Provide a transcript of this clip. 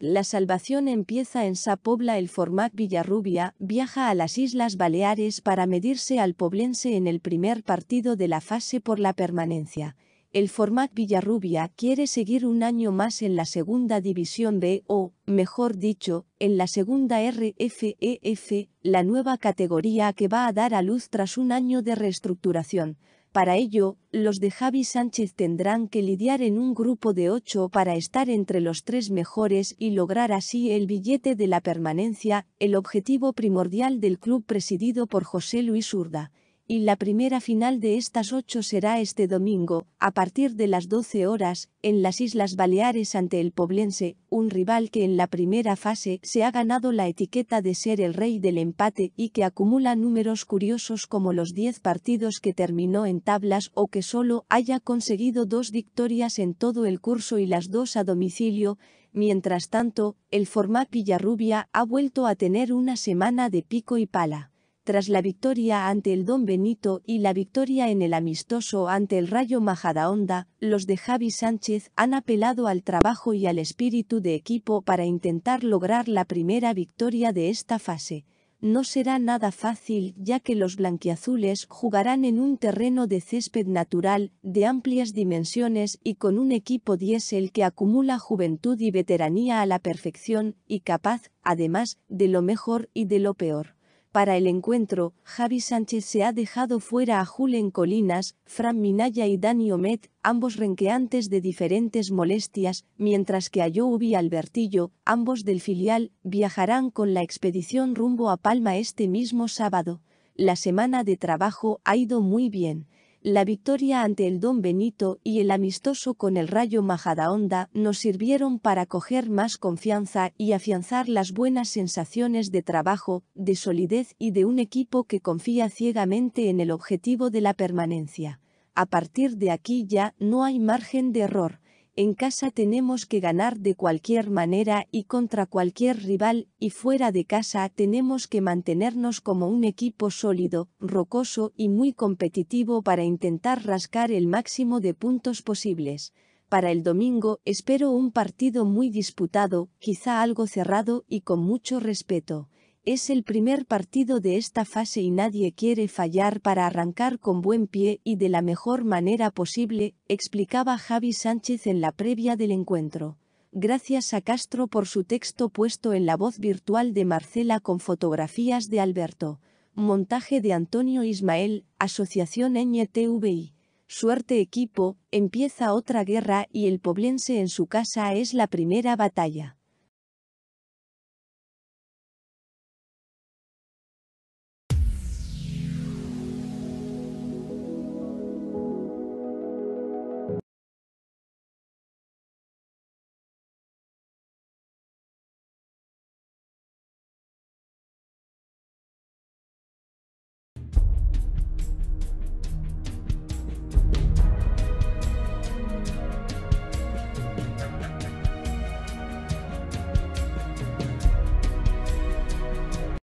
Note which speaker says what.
Speaker 1: La salvación empieza en Sa Pobla. El Formac Villarrubia viaja a las Islas Baleares para medirse al Poblense en el primer partido de la fase por la permanencia. El Formac Villarrubia quiere seguir un año más en la segunda división B o, mejor dicho, en la segunda RFEF, e, la nueva categoría que va a dar a luz tras un año de reestructuración. Para ello, los de Javi Sánchez tendrán que lidiar en un grupo de ocho para estar entre los tres mejores y lograr así el billete de la permanencia, el objetivo primordial del club presidido por José Luis Urda y la primera final de estas ocho será este domingo, a partir de las 12 horas, en las Islas Baleares ante el Poblense, un rival que en la primera fase se ha ganado la etiqueta de ser el rey del empate y que acumula números curiosos como los 10 partidos que terminó en tablas o que solo haya conseguido dos victorias en todo el curso y las dos a domicilio, mientras tanto, el Format Villarrubia ha vuelto a tener una semana de pico y pala tras la victoria ante el Don Benito y la victoria en el amistoso ante el Rayo Majadahonda, los de Javi Sánchez han apelado al trabajo y al espíritu de equipo para intentar lograr la primera victoria de esta fase. No será nada fácil ya que los blanquiazules jugarán en un terreno de césped natural, de amplias dimensiones y con un equipo diésel que acumula juventud y veteranía a la perfección, y capaz, además, de lo mejor y de lo peor. Para el encuentro, Javi Sánchez se ha dejado fuera a Julen Colinas, Fran Minaya y Dani Omet, ambos renqueantes de diferentes molestias, mientras que a y Albertillo, ambos del filial, viajarán con la expedición rumbo a Palma este mismo sábado. La semana de trabajo ha ido muy bien la victoria ante el Don Benito y el amistoso con el Rayo Majadahonda nos sirvieron para coger más confianza y afianzar las buenas sensaciones de trabajo, de solidez y de un equipo que confía ciegamente en el objetivo de la permanencia. A partir de aquí ya no hay margen de error, en casa tenemos que ganar de cualquier manera y contra cualquier rival, y fuera de casa tenemos que mantenernos como un equipo sólido, rocoso y muy competitivo para intentar rascar el máximo de puntos posibles. Para el domingo espero un partido muy disputado, quizá algo cerrado y con mucho respeto. Es el primer partido de esta fase y nadie quiere fallar para arrancar con buen pie y de la mejor manera posible, explicaba Javi Sánchez en la previa del encuentro. Gracias a Castro por su texto puesto en la voz virtual de Marcela con fotografías de Alberto. Montaje de Antonio Ismael, Asociación NTVI. Suerte equipo, empieza otra guerra y el poblense en su casa es la primera batalla.